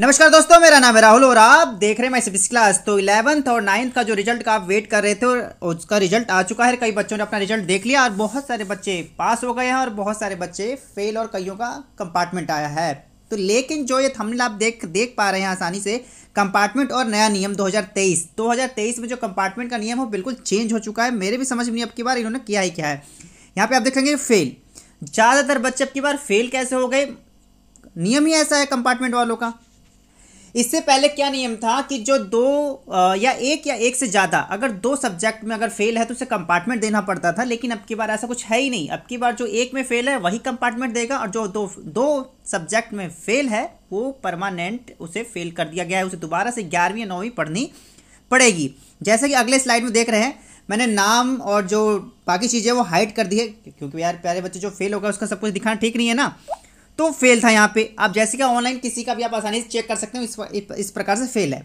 नमस्कार दोस्तों मेरा नाम है राहुल और आप देख रहे हैं मैं सिक्स क्लास तो इलेवंथ और नाइन्थ का जो रिजल्ट का आप वेट कर रहे थे और उसका रिजल्ट आ चुका है कई बच्चों ने अपना रिजल्ट देख लिया और बहुत सारे बच्चे पास हो गए हैं और बहुत सारे बच्चे फेल और कईयों का कंपार्टमेंट आया है तो लेकिन जो ये थमला आप देख देख पा रहे हैं आसानी से कंपार्टमेंट और नया नियम 2023 2023 में जो कंपार्टमेंट का नियम है बिल्कुल चेंज हो चुका है मेरे भी समझ में नहीं अब की बार इन्होंने किया ही क्या है यहाँ पे आप देखेंगे फेल ज़्यादातर बच्चे अब की बार फेल कैसे हो गए नियम ही ऐसा है कंपार्टमेंट वालों का इससे पहले क्या नियम था कि जो दो या एक या एक से ज़्यादा अगर दो सब्जेक्ट में अगर फेल है तो उसे कंपार्टमेंट देना पड़ता था लेकिन अब की बार ऐसा कुछ है ही नहीं अब की बार जो एक में फेल है वही कंपार्टमेंट देगा और जो दो दो सब्जेक्ट में फेल है वो परमानेंट उसे फेल कर दिया गया है उसे दोबारा से ग्यारहवीं या नौवीं पढ़नी पड़ेगी जैसे कि अगले स्लाइड में देख रहे हैं मैंने नाम और जो बाकी चीज़ें वो हाइड कर दी है क्योंकि यार प्यारे बच्चे जो फेल होगा उसका सब कुछ दिखाना ठीक नहीं है ना तो फेल था यहाँ पे आप जैसे कि ऑनलाइन किसी का भी आप आसानी से चेक कर सकते हो इस, इस प्रकार से फेल है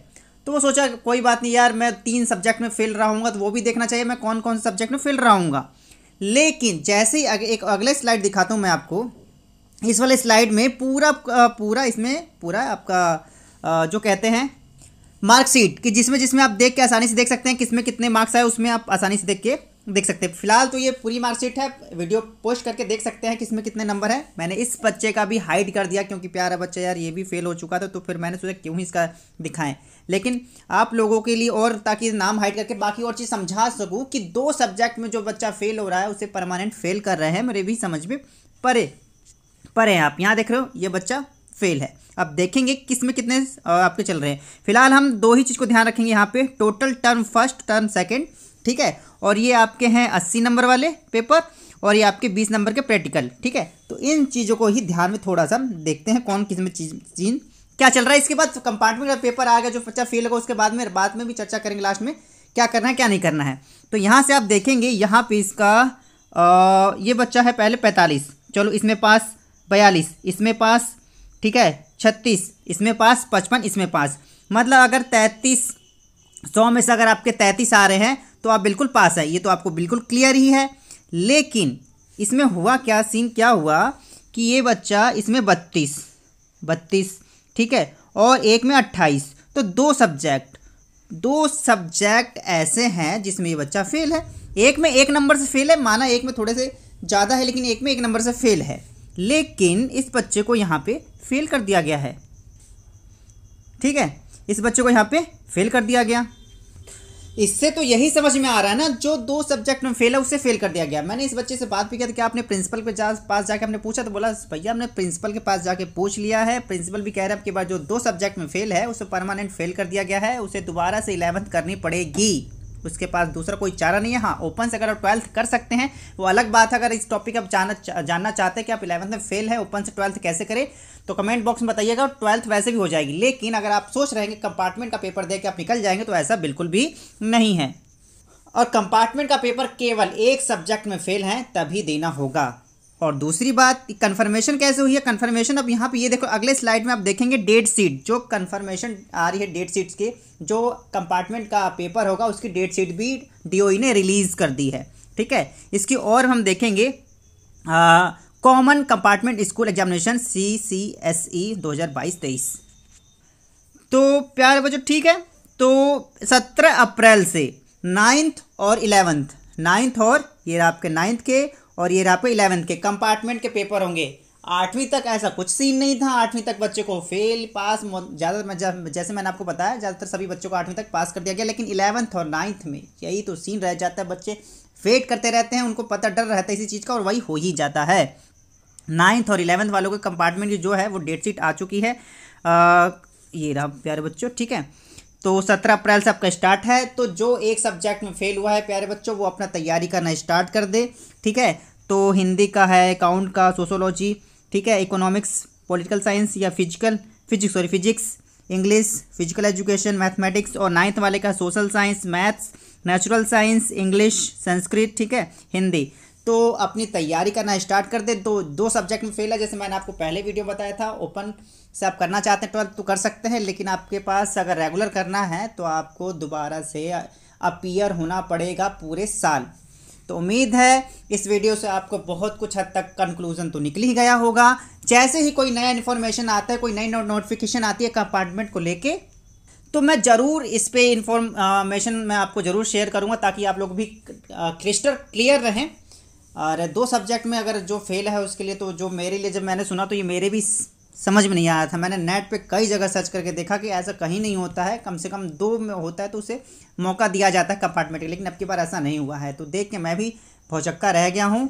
तो वो सोचा कोई बात नहीं यार मैं तीन सब्जेक्ट में फेल रहा हूँ तो वो भी देखना चाहिए मैं कौन कौन से सब्जेक्ट में फेल रहा हूँ लेकिन जैसे ही अग, एक अगले स्लाइड दिखाता हूँ मैं आपको इस वाले स्लाइड में पूरा पूरा इसमें पूरा आपका जो कहते हैं मार्कशीट कि जिसमें जिसमें आप देख के आसानी से देख सकते हैं किसमें कितने मार्क्स आए उसमें आप आसानी से देख के देख सकते हैं फिलहाल तो ये पूरी मार्कशीट है वीडियो पोस्ट करके देख सकते हैं कि इसमें कितने नंबर हैं मैंने इस बच्चे का भी हाइड कर दिया क्योंकि प्यारा बच्चा यार ये भी फेल हो चुका था तो फिर मैंने सोचा क्यों ही इसका दिखाएं लेकिन आप लोगों के लिए और ताकि नाम हाइड करके बाकी और चीज़ समझा सकूँ कि दो सब्जेक्ट में जो बच्चा फेल हो रहा है उसे परमानेंट फेल कर रहे हैं मेरे भी समझ में परे परे हैं आप यहाँ देख रहे हो ये बच्चा फेल है अब देखेंगे किस में कितने आपके चल रहे हैं फिलहाल हम दो ही चीज़ को ध्यान रखेंगे यहाँ पे total term first term second ठीक है और ये आपके हैं अस्सी नंबर वाले पेपर और ये आपके बीस नंबर के प्रैक्टिकल ठीक है तो इन चीज़ों को ही ध्यान में थोड़ा सा देखते हैं कौन किस में चीज चीन क्या चल रहा है इसके बाद कंपार्टमेंट का पेपर आ गया जो बच्चा फेल होगा उसके बाद में बाद में भी चर्चा करेंगे लास्ट में क्या करना है क्या नहीं करना है तो यहाँ से आप देखेंगे यहाँ पे इसका आ, ये बच्चा है पहले पैंतालीस चलो इसमें पास बयालीस इसमें पास ठीक है छत्तीस इसमें पास पचपन इसमें पास मतलब अगर तैंतीस सौ में से अगर आपके तैंतीस आ रहे हैं तो आप बिल्कुल पास है ये तो आपको बिल्कुल क्लियर ही है लेकिन इसमें हुआ क्या सीन क्या हुआ कि ये बच्चा इसमें बत्तीस बत्तीस ठीक है और एक में अट्ठाईस तो दो सब्जेक्ट दो सब्जेक्ट ऐसे हैं जिसमें ये बच्चा फेल है एक में एक नंबर से फेल है माना एक में थोड़े से ज़्यादा है लेकिन एक में एक नंबर से फेल है लेकिन इस बच्चे को यहाँ पे फेल कर दिया गया है ठीक है इस बच्चे को यहाँ पे फेल कर दिया गया इससे तो यही समझ में आ रहा है ना जो दो सब्जेक्ट में फेल है उसे फेल कर दिया गया मैंने इस बच्चे से बात भी की था कि आपने प्रिंसिपल के जा, पास जाके हमने पूछा तो बोला भैया हमने प्रिंसिपल के पास जाके पूछ लिया है प्रिंसिपल भी कह रहा है आपके पास जो दो सब्जेक्ट में फेल है उसे परमानेंट फेल कर दिया गया है उसे दोबारा से इलेवंथ करनी पड़ेगी उसके पास दूसरा कोई चारा नहीं है हाँ ओपन से अगर आप ट्वेल्थ कर सकते हैं वो अलग बात है अगर इस टॉपिक आप जानना जानना चाहते हैं कि आप इलेवंथ में फेल है ओपन से ट्वेल्थ कैसे करें तो कमेंट बॉक्स में बताइएगा ट्वेल्थ वैसे भी हो जाएगी लेकिन अगर आप सोच रहे हैं कंपार्टमेंट का पेपर दे के आप निकल जाएंगे तो ऐसा बिल्कुल भी नहीं है और कंपार्टमेंट का पेपर केवल एक सब्जेक्ट में फेल हैं तभी देना होगा और दूसरी बात कंफर्मेशन कैसे हुई है कंफर्मेशन अब यहाँ पे ये देखो अगले स्लाइड में आप देखेंगे डेट सीट जो कंफर्मेशन आ रही है डेट सीट्स की जो कंपार्टमेंट का पेपर होगा उसकी डेट सीट भी डीओई e ने रिलीज़ कर दी है ठीक है इसकी और हम देखेंगे common compartment school examination C C S E दो तो प्यारे बच्चों ठीक है तो सत्रह अप्रैल से नाइन्थ और इलेवंथ नाइन्थ और ये आपके नाइन्थ के और ये रहा पे इलेवंथ के कंपार्टमेंट के पेपर होंगे आठवीं तक ऐसा कुछ सीन नहीं था आठवीं तक बच्चे को फेल पास ज़्यादा जैसे मैंने आपको बताया ज़्यादातर सभी बच्चों को आठवीं तक पास कर दिया गया लेकिन इलेवंथ और नाइन्थ में यही तो सीन रह जाता है बच्चे फेट करते रहते हैं उनको पता डर रहता है इसी चीज़ का और वही हो ही जाता है नाइन्थ और इलेवंथ वालों के कंपार्टमेंट जो है वो डेट शीट आ चुकी है आ, ये रहा प्यारे बच्चों ठीक है तो सत्रह अप्रैल से आपका स्टार्ट है तो जो एक सब्जेक्ट में फेल हुआ है प्यारे बच्चों वो अपना तैयारी करना स्टार्ट कर दे ठीक है तो हिंदी का है अकाउंट का सोशोलॉजी ठीक है इकोनॉमिक्स पॉलिटिकल साइंस या physical physics sorry physics English physical education mathematics और नाइन्थ वाले का social science maths natural science English Sanskrit ठीक है हिंदी तो अपनी तैयारी करना स्टार्ट कर दे दो तो दो सब्जेक्ट में फेल है जैसे मैंने आपको पहले वीडियो बताया था ओपन से आप करना चाहते हैं ट्वेल्थ तो कर सकते हैं लेकिन आपके पास अगर रेगुलर करना है तो आपको दोबारा से अपीयर होना पड़ेगा पूरे साल तो उम्मीद है इस वीडियो से आपको बहुत कुछ हद तक कंक्लूजन तो निकल ही गया होगा जैसे ही कोई नया इन्फॉर्मेशन आता है कोई नई नोटिफिकेशन आती है कंपार्टमेंट को लेके तो मैं ज़रूर इस पर इंफॉर्मेशन मैं आपको ज़रूर शेयर करूँगा ताकि आप लोग भी क्रिस्टल क्लियर रहें और दो सब्जेक्ट में अगर जो फेल है उसके लिए तो जो मेरे लिए जब मैंने सुना तो ये मेरे भी समझ में नहीं आया था मैंने नेट पे कई जगह सर्च करके देखा कि ऐसा कहीं नहीं होता है कम से कम दो में होता है तो उसे मौका दिया जाता है कंपार्टमेंट लेकिन अब की बार ऐसा नहीं हुआ है तो देख के मैं भी भौचक्का रह गया हूँ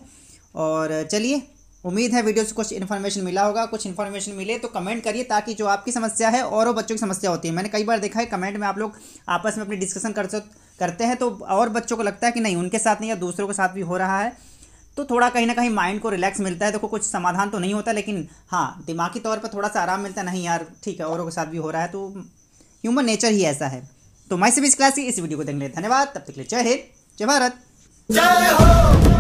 और चलिए उम्मीद है वीडियो से कुछ इन्फॉर्मेशन मिला होगा कुछ इन्फॉर्मेशन मिले तो कमेंट करिए ताकि जो आपकी समस्या है और बच्चों की समस्या होती है मैंने कई बार देखा है कमेंट में आप लोग आपस में अपनी डिस्कशन कर करते हैं तो और बच्चों को लगता है कि नहीं उनके साथ नहीं या दूसरों के साथ भी हो रहा है तो थोड़ा कहीं ना कहीं माइंड को रिलैक्स मिलता है देखो कुछ समाधान तो नहीं होता लेकिन हाँ दिमागी तौर पर थोड़ा सा आराम मिलता है नहीं यार ठीक है औरों के साथ भी हो रहा है तो ह्यूमन नेचर ही ऐसा है तो मैं से भी इस क्लास की इस वीडियो को देखने धन्यवाद तब तक के लिए जय हिंद जय भारत जय हो